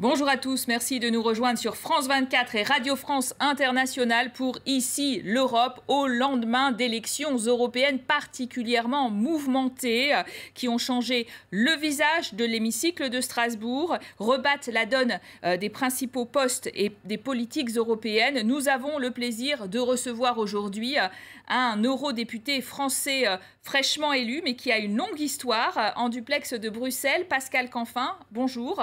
Bonjour à tous, merci de nous rejoindre sur France 24 et Radio France Internationale pour Ici l'Europe au lendemain d'élections européennes particulièrement mouvementées qui ont changé le visage de l'hémicycle de Strasbourg, rebattent la donne euh, des principaux postes et des politiques européennes. Nous avons le plaisir de recevoir aujourd'hui euh, un eurodéputé français euh, fraîchement élu mais qui a une longue histoire en duplex de Bruxelles, Pascal Canfin. Bonjour.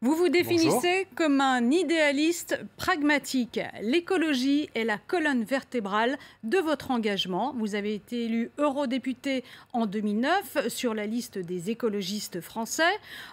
Vous vous définissez comme un idéaliste pragmatique. L'écologie est la colonne vertébrale de votre engagement. Vous avez été élu eurodéputé en 2009 sur la liste des écologistes français.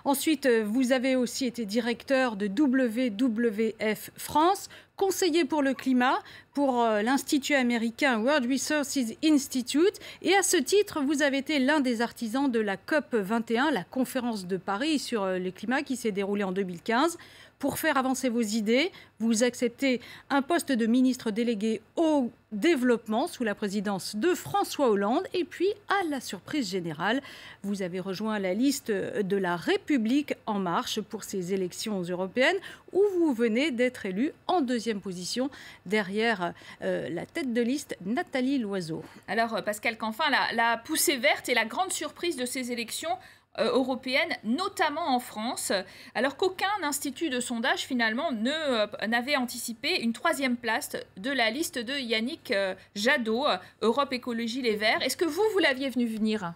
Ensuite, vous avez aussi été directeur de WWF France, conseiller pour le climat pour euh, l'Institut américain World Resources Institute. Et à ce titre, vous avez été l'un des artisans de la COP 21, la conférence de Paris sur euh, le climat qui s'est déroulée en 2015 pour faire avancer vos idées, vous acceptez un poste de ministre délégué au développement sous la présidence de François Hollande. Et puis, à la surprise générale, vous avez rejoint la liste de la République en marche pour ces élections européennes où vous venez d'être élu en deuxième position derrière euh, la tête de liste Nathalie Loiseau. Alors, euh, Pascal Canfin, la, la poussée verte et la grande surprise de ces élections euh, européenne, notamment en France, alors qu'aucun institut de sondage finalement euh, n'avait anticipé une troisième place de la liste de Yannick euh, Jadot, Europe Écologie Les Verts. Est-ce que vous, vous l'aviez venu venir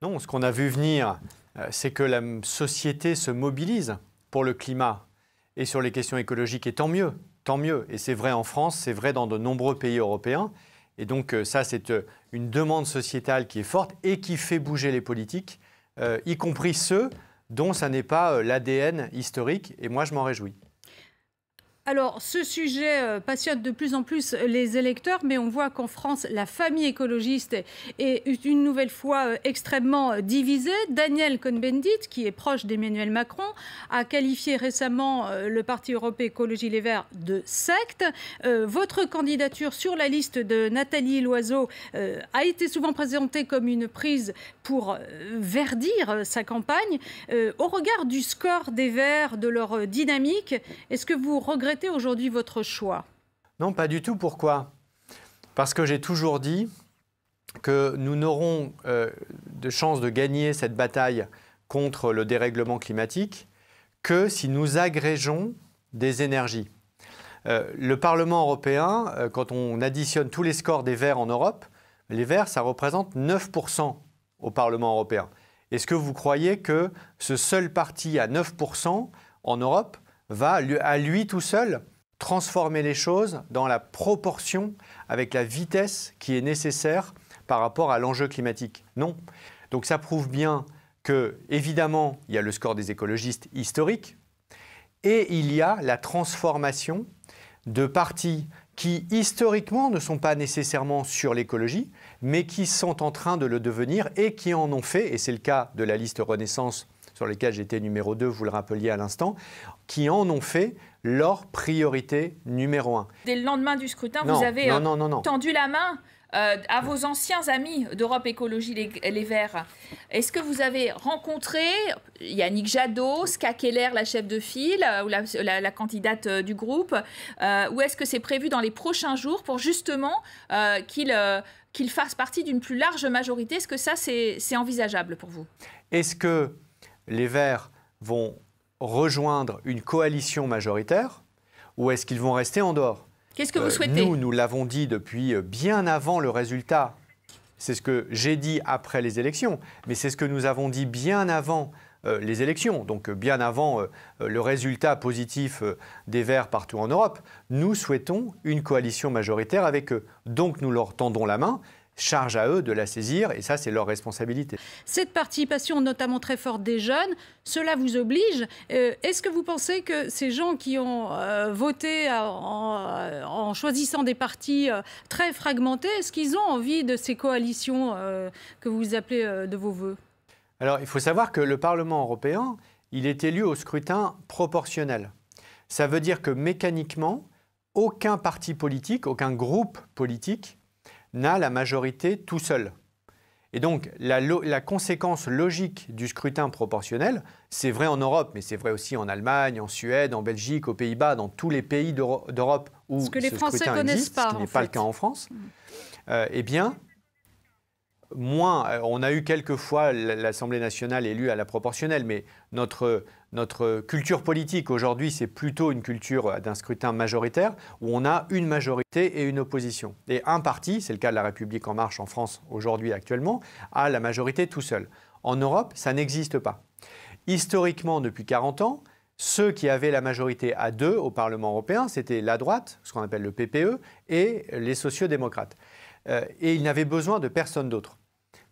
Non, ce qu'on a vu venir, c'est que la société se mobilise pour le climat et sur les questions écologiques, et tant mieux, tant mieux. Et c'est vrai en France, c'est vrai dans de nombreux pays européens. Et donc ça, c'est une demande sociétale qui est forte et qui fait bouger les politiques. Euh, y compris ceux dont ça n'est pas euh, l'ADN historique, et moi je m'en réjouis. Alors, ce sujet euh, passionne de plus en plus les électeurs, mais on voit qu'en France, la famille écologiste est une nouvelle fois euh, extrêmement euh, divisée. Daniel Cohn-Bendit, qui est proche d'Emmanuel Macron, a qualifié récemment le Parti européen Écologie Les Verts de secte. votre candidature sur la liste de Nathalie Loiseau a été souvent présentée comme une prise pour verdir sa campagne. au regard du score des Verts, de leur dynamique, est-ce que vous regrettez aujourd'hui votre choix Non, pas du tout. Pourquoi Parce que j'ai toujours dit que nous n'aurons euh, de chance de gagner cette bataille contre le dérèglement climatique que si nous agrégeons des énergies. Euh, le Parlement européen, euh, quand on additionne tous les scores des Verts en Europe, les Verts, ça représente 9% au Parlement européen. Est-ce que vous croyez que ce seul parti à 9% en Europe va à lui tout seul transformer les choses dans la proportion avec la vitesse qui est nécessaire par rapport à l'enjeu climatique. Non. Donc ça prouve bien que, évidemment, il y a le score des écologistes historiques et il y a la transformation de partis qui, historiquement, ne sont pas nécessairement sur l'écologie, mais qui sont en train de le devenir et qui en ont fait, et c'est le cas de la liste Renaissance sur lesquels j'étais numéro 2, vous le rappeliez à l'instant, qui en ont fait leur priorité numéro 1. Dès le lendemain du scrutin, vous avez euh, tendu la main euh, à vos anciens amis d'Europe Écologie les, Verts. Est-ce que vous avez rencontré Yannick Jadot, Ska Keller, la chef de file, euh, ou la, candidate du groupe Ou est-ce que c'est prévu dans les prochains jours pour justement qu'ils fasse fassent partie d'une plus large majorité Est-ce que ça, c'est envisageable pour vous Est-ce que les Verts vont rejoindre une coalition majoritaire ou est-ce qu'ils vont rester en dehors Qu'est-ce que euh, vous souhaitez Nous, nous l'avons dit depuis euh, bien avant le résultat. C'est ce que j'ai dit après les élections, mais c'est ce que nous avons dit bien avant euh, les élections, donc bien avant le résultat positif des Verts partout en Europe. Nous souhaitons une coalition majoritaire avec eux. Donc nous leur tendons la main charge à eux de la saisir et ça, c'est leur responsabilité. Cette participation, notamment très forte des jeunes, cela vous oblige. Euh, est-ce que vous pensez que ces gens qui ont euh, voté euh, en, choisissant des partis très fragmentés, est-ce qu'ils ont envie de ces coalitions que vous appelez de vos voeux Alors, il faut savoir que le Parlement européen, il est élu au scrutin proportionnel. Ça veut dire que mécaniquement, aucun parti politique, aucun groupe politique n'a la majorité tout seul. Et donc la, conséquence logique du scrutin proportionnel, c'est vrai en Europe, mais c'est vrai aussi en Allemagne, en Suède, en Belgique, aux Pays-Bas, dans tous les pays d'Europe où ce que les Français scrutin pas, ce n'est pas le cas en France, mm. euh, eh bien, moins, euh, on a eu quelquefois l'Assemblée nationale élue à la proportionnelle, mais notre notre culture politique aujourd'hui, c'est plutôt une culture euh, d'un scrutin majoritaire où on a une majorité et une opposition. Et un parti, c'est le cas de la République en marche en France aujourd'hui actuellement, a la majorité tout seul. En Europe, ça n'existe pas. Historiquement, depuis 40 ans, ceux qui avaient la majorité à deux au Parlement européen, c'était la droite, ce qu'on appelle le PPE, et les sociodémocrates. Euh, et ils n'avaient besoin de personne d'autre.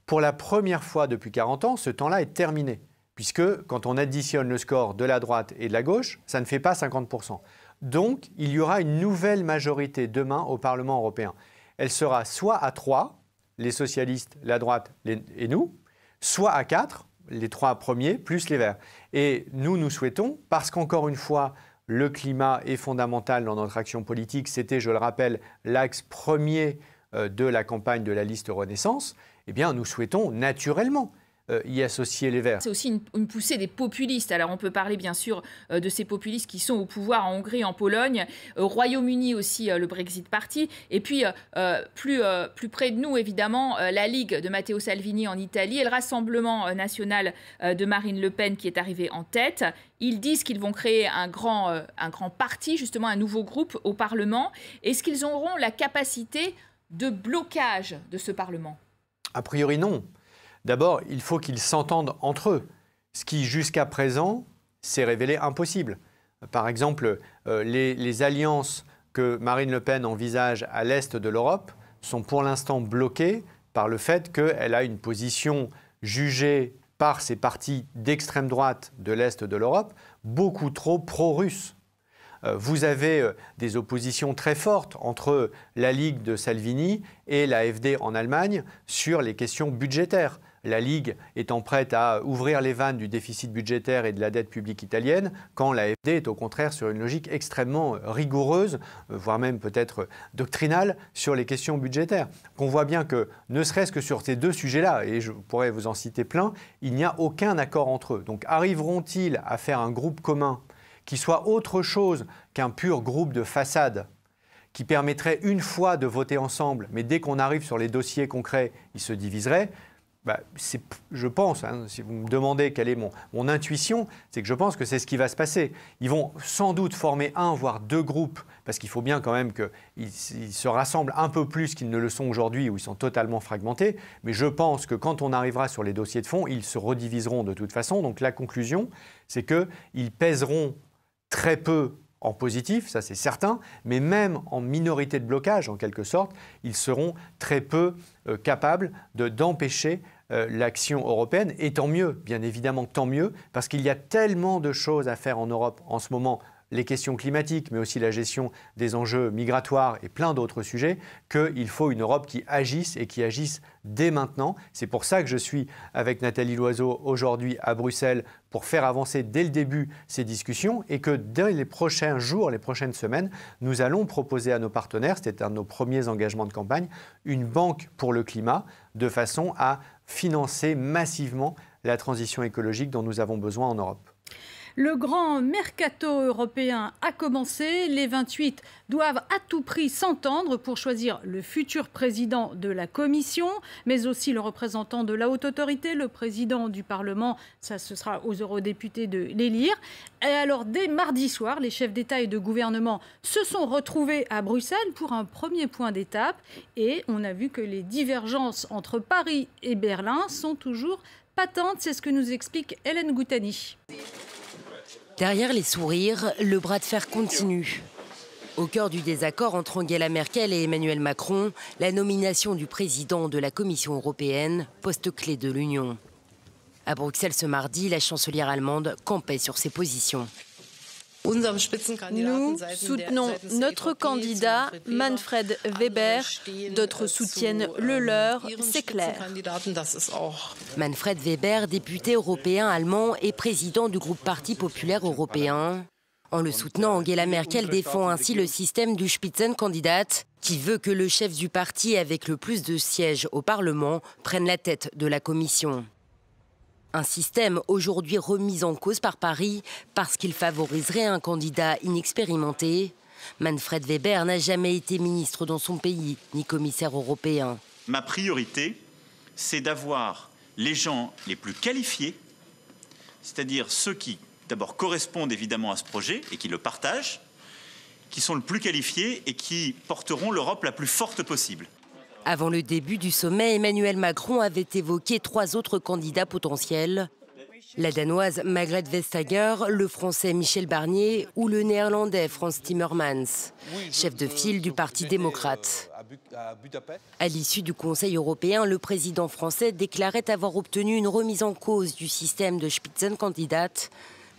Pour la première fois depuis 40 ans, ce temps-là est terminé puisque quand on additionne le score de la droite et de la gauche, ça ne fait pas 50%. Donc, il y aura une nouvelle majorité demain au Parlement européen. Elle sera soit à 3, les socialistes, la droite et nous, soit à 4, les trois premiers, plus les verts. Et nous, nous souhaitons, parce qu'encore une fois, le climat est fondamental dans notre action politique, c'était, je le rappelle, l'axe premier euh, de la campagne de la liste Renaissance, eh bien, nous souhaitons naturellement euh, y associer les Verts. C'est aussi une, poussée des populistes. Alors on peut parler bien sûr euh, de ces populistes qui sont au pouvoir en Hongrie, en Pologne, euh, au Royaume-Uni aussi le Brexit Party, et puis plus, près de nous évidemment la Ligue de Matteo Salvini en Italie et le Rassemblement national de Marine Le Pen qui est arrivé en tête. Ils disent qu'ils vont créer un grand, un grand parti, justement un nouveau groupe au Parlement. Est-ce qu'ils auront la capacité de blocage de ce Parlement a priori non, D'abord, il faut qu'ils s'entendent entre eux, ce qui jusqu'à présent s'est révélé impossible. Par exemple, euh, les, alliances que Marine Le Pen envisage à l'est de l'Europe sont pour l'instant bloquées par le fait qu'elle a une position jugée par ses partis d'extrême droite de l'est de l'Europe beaucoup trop pro-russe. Euh, vous avez euh, des oppositions très fortes entre la Ligue de Salvini et l'AFD en Allemagne sur les questions budgétaires la Ligue étant prête à ouvrir les vannes du déficit budgétaire et de la dette publique italienne, quand la FD est au contraire sur une logique extrêmement rigoureuse, euh, voire même peut-être doctrinale, sur les questions budgétaires. Qu'on voit bien que, ne serait-ce que sur ces deux sujets-là, et je pourrais vous en citer plein, il n'y a aucun accord entre eux. Donc arriveront-ils à faire un groupe commun qui soit autre chose qu'un pur groupe de façade qui permettrait une fois de voter ensemble, mais dès qu'on arrive sur les dossiers concrets, ils se diviseraient, bah, je pense, hein, si vous me demandez quelle est mon, intuition, c'est que je pense que c'est ce qui va se passer. Ils vont sans doute former un, voire deux groupes, parce qu'il faut bien quand même qu'ils se rassemblent un peu plus qu'ils ne le sont aujourd'hui, où ils sont totalement fragmentés. Mais je pense que quand on arrivera sur les dossiers de fond, ils se rediviseront de toute façon. Donc la conclusion, c'est qu'ils pèseront très peu en positif, ça c'est certain, mais même en minorité de blocage, en quelque sorte, ils seront très peu euh, capables capables d'empêcher euh, l'action européenne. Et tant mieux, bien évidemment, tant mieux, parce qu'il y a tellement de choses à faire en Europe en ce moment les questions climatiques, mais aussi la gestion des enjeux migratoires et plein d'autres sujets, qu'il faut une Europe qui agisse et qui agisse dès maintenant. C'est pour ça que je suis avec Nathalie Loiseau aujourd'hui à Bruxelles pour faire avancer dès le début ces discussions et que dès les prochains jours, les prochaines semaines, nous allons proposer à nos partenaires, c'était un de nos premiers engagements de campagne, une banque pour le climat de façon à financer massivement la transition écologique dont nous avons besoin en Europe. Le grand mercato européen a commencé. Les 28 doivent à tout prix s'entendre pour choisir le futur président de la Commission, mais aussi le représentant de la haute autorité, le président du Parlement. Ça, ce sera aux eurodéputés de l'élire. Et alors, dès mardi soir, les chefs d'État et de gouvernement se sont retrouvés à Bruxelles pour un premier point d'étape. Et on a vu que les divergences entre Paris et Berlin sont toujours patentes. C'est ce que nous explique Hélène Goutani. Derrière les sourires, le bras de fer continue. Au cœur du désaccord entre Angela Merkel et Emmanuel Macron, la nomination du président de la Commission européenne, poste clé de l'Union. À Bruxelles ce mardi, la chancelière allemande campait sur ses positions. Nous soutenons notre e candidat Manfred Weber. D'autres soutiennent le leur, c'est clair. Manfred Weber, député européen allemand et président du groupe Parti populaire européen. En le soutenant, Angela Merkel défend ainsi le système du Spitzenkandidat, qui veut que le chef du parti avec le plus de sièges au Parlement prenne la tête de la Commission. Un système aujourd'hui remis en cause par Paris parce qu'il favoriserait un candidat inexpérimenté. Manfred Weber n'a jamais été ministre dans son pays ni commissaire européen. Ma priorité, c'est d'avoir les gens les plus qualifiés, c'est-à-dire ceux qui d'abord correspondent évidemment à ce projet et qui le partagent, qui sont le plus qualifiés et qui porteront l'Europe la plus forte possible. Avant le début du sommet, Emmanuel Macron avait évoqué trois autres candidats potentiels. La Danoise Margrethe Vestager, le Français Michel Barnier ou le Néerlandais Frans Timmermans, chef de file du Parti démocrate. À l'issue du Conseil européen, le président français déclarait avoir obtenu une remise en cause du système de Spitzenkandidat.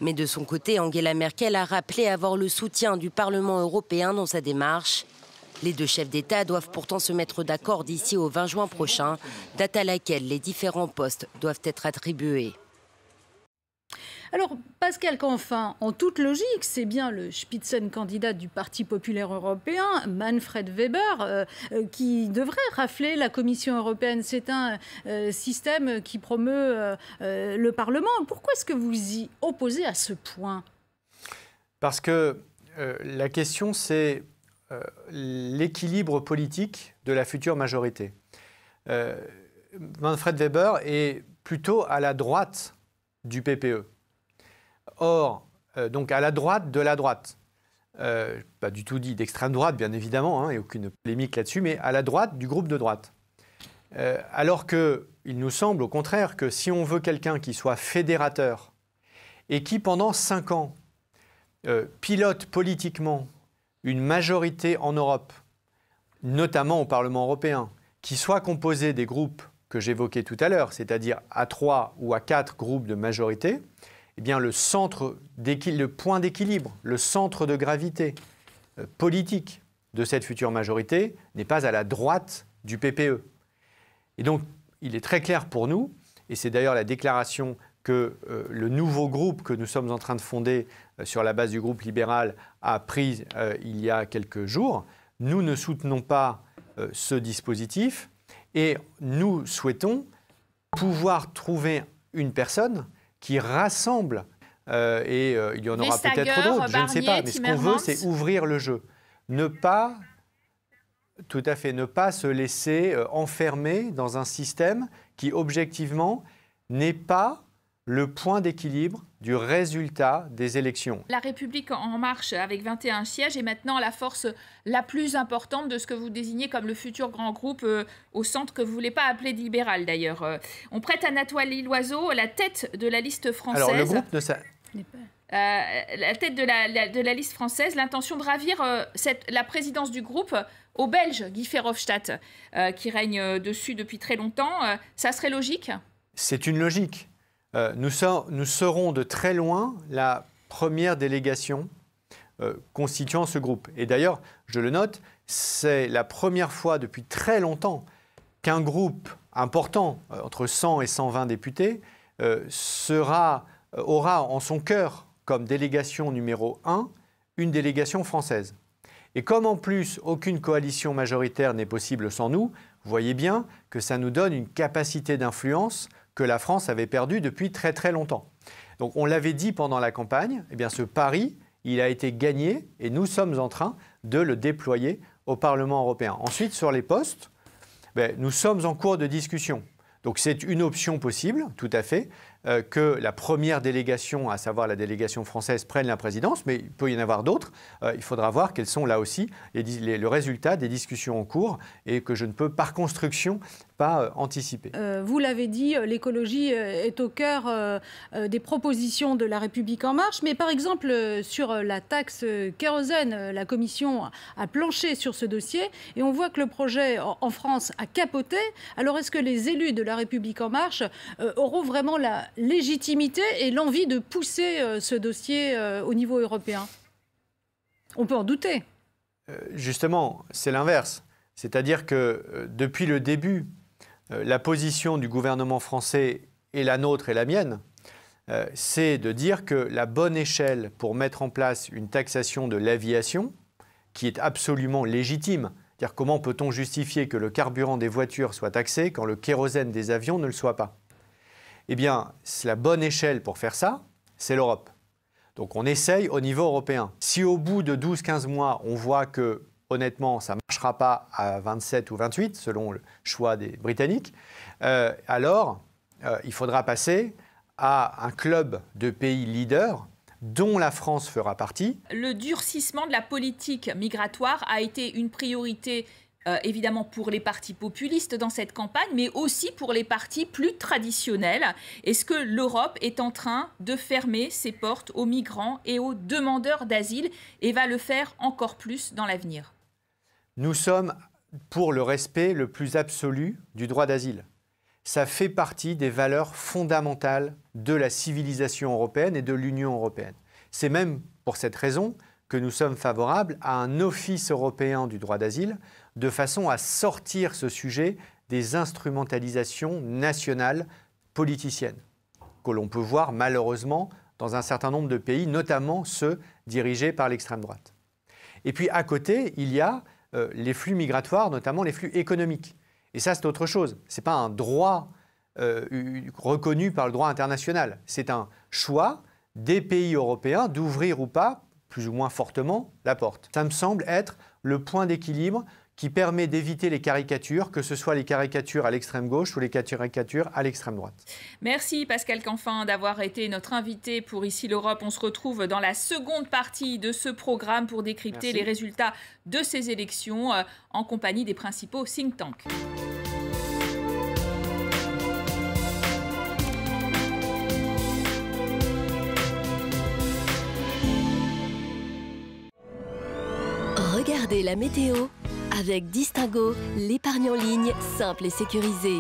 Mais de son côté, Angela Merkel a rappelé avoir le soutien du Parlement européen dans sa démarche les deux chefs d'État doivent pourtant se mettre d'accord d'ici au 20 juin prochain, date à laquelle les différents postes doivent être attribués. Alors, Pascal Canfin, en toute logique, c'est bien le Spitzenkandidat du Parti populaire européen, Manfred Weber, euh, euh, qui devrait rafler la Commission européenne. C'est un euh, système qui promeut le Parlement. Pourquoi est-ce que vous y opposez à ce point Parce que la question, c'est euh, l'équilibre politique de la future majorité. Euh, Manfred Weber est plutôt à la droite du PPE. Or, euh, donc à la droite de la droite. pas du tout dit d'extrême droite, bien évidemment, il n'y a aucune polémique là-dessus, mais à la droite du groupe de droite. alors que il nous semble au contraire que si on veut quelqu'un qui soit fédérateur et qui pendant cinq ans pilote politiquement une majorité en Europe, notamment au Parlement européen, qui soit composée des groupes que j'évoquais tout à l'heure, c'est-à-dire à trois ou à quatre groupes de majorité, eh bien le centre, le point d'équilibre, le centre de gravité euh, politique de cette future majorité n'est pas à la droite du PPE. Et donc, il est très clair pour nous, et c'est d'ailleurs la déclaration que euh, le nouveau groupe que nous sommes en train de fonder euh, sur la base du groupe libéral a pris euh, il y a quelques jours. Nous ne soutenons pas euh, ce dispositif et nous souhaitons pouvoir trouver une personne qui rassemble, et il y en aura peut-être d'autres, je ne sais pas, mais ce qu'on veut, c'est ouvrir le jeu. Ne pas, tout à fait, ne pas se laisser enfermer dans un système qui, objectivement, n'est pas le point d'équilibre du résultat des élections. La République en marche avec 21 sièges est maintenant la force la plus importante de ce que vous désignez comme le futur grand groupe euh, au centre que vous ne voulez pas appeler libéral d'ailleurs. Euh, on prête à Nathalie Loiseau la tête de la liste française. Alors le groupe ne s'est… – euh, la tête de la, de la liste française, l'intention de ravir cette, la présidence du groupe au Belge Guy Ferrofstadt qui règne dessus depuis très longtemps. ça serait logique C'est une logique. Euh, nous, serons de très loin la première délégation euh, constituant ce groupe. Et d'ailleurs, je le note, c'est la première fois depuis très longtemps qu'un groupe important, euh, entre 100 et 120 députés, aura en son cœur comme délégation numéro 1 une délégation française. Et comme en plus aucune coalition majoritaire n'est possible sans nous, vous voyez bien que ça nous donne une capacité d'influence que la France avait perdu depuis très très longtemps. Donc on l'avait dit pendant la campagne, eh bien ce pari, il a été gagné et nous sommes en train de le déployer au Parlement européen. Ensuite, sur les postes, ben, nous sommes en cours de discussion. Donc c'est une option possible, tout à fait, euh, que la première délégation, à savoir la délégation française, prenne la présidence, mais il peut y en avoir d'autres. Euh, il faudra voir quels sont là aussi les, le résultat des discussions en cours et que je ne peux par construction pas euh, anticiper. vous l'avez dit, l'écologie est au cœur des propositions de la République en marche, mais par exemple sur la taxe kérosène, la Commission a planché sur ce dossier et on voit que le projet en France a capoté. Alors est-ce que les élus de la République en marche auront vraiment la, légitimité et l'envie de pousser euh, ce dossier euh, au niveau européen On peut en douter. Euh, justement, c'est l'inverse. C'est-à-dire que depuis le début, la position du gouvernement français et la nôtre et la mienne, c'est de dire que la bonne échelle pour mettre en place une taxation de l'aviation, qui est absolument légitime, c'est-à-dire comment peut-on justifier que le carburant des voitures soit taxé quand le kérosène des avions ne le soit pas eh bien, la bonne échelle pour faire ça, c'est l'Europe. Donc on essaye au niveau européen. Si au bout de 12-15 mois, on voit que honnêtement, ça ne marchera pas à 27 ou 28, selon le choix des Britanniques, euh, alors euh, il faudra passer à un club de pays leaders dont la France fera partie. Le durcissement de la politique migratoire a été une priorité euh, évidemment pour les partis populistes dans cette campagne, mais aussi pour les partis plus traditionnels. Est-ce que l'Europe est en train de fermer ses portes aux migrants et aux demandeurs d'asile et va le faire encore plus dans l'avenir Nous sommes pour le respect le plus absolu du droit d'asile. Ça fait partie des valeurs fondamentales de la civilisation européenne et de l'Union européenne. C'est même pour cette raison que nous sommes favorables à un office européen du droit d'asile de façon à sortir ce sujet des instrumentalisations nationales politiciennes, que l'on peut voir malheureusement dans un certain nombre de pays, notamment ceux dirigés par l'extrême droite. Et puis à côté, il y a euh, les flux migratoires, notamment les flux économiques. Et ça, c'est autre chose. Ce n'est pas un droit euh, reconnu par le droit international. C'est un choix des pays européens d'ouvrir ou pas, plus ou moins fortement, la porte. Ça me semble être le point d'équilibre qui permet d'éviter les caricatures, que ce soit les caricatures à l'extrême gauche ou les caricatures à l'extrême droite. Merci Pascal Canfin d'avoir été notre invité pour Ici l'Europe. On se retrouve dans la seconde partie de ce programme pour décrypter les résultats de ces élections euh, en compagnie des principaux think tanks. Regardez la météo avec Distingo, l'épargne en ligne simple et sécurisée.